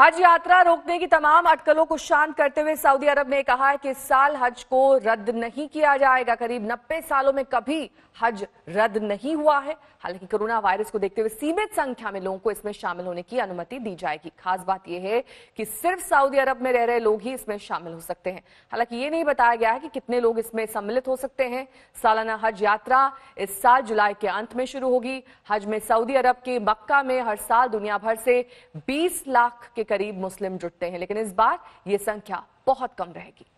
हज यात्रा रोकने की तमाम अटकलों को शांत करते हुए सऊदी अरब ने कहा है कि इस साल हज को रद्द नहीं किया जाएगा करीब 90 सालों में कभी हज रद्द नहीं हुआ है हालांकि कोरोना वायरस को देखते हुए सीमित संख्या में लोगों को इसमें शामिल होने की अनुमति दी जाएगी खास बात यह है कि सिर्फ सऊदी अरब में रह रहे लोग ही इसमें शामिल हो सकते हैं हालांकि ये नहीं बताया गया है कि कितने लोग इसमें सम्मिलित हो सकते हैं सालाना हज यात्रा इस साल जुलाई के अंत में शुरू होगी हज में सऊदी अरब के मक्का में हर साल दुनिया भर से बीस लाख के करीब मुस्लिम जुटते हैं लेकिन इस बार ये संख्या बहुत कम रहेगी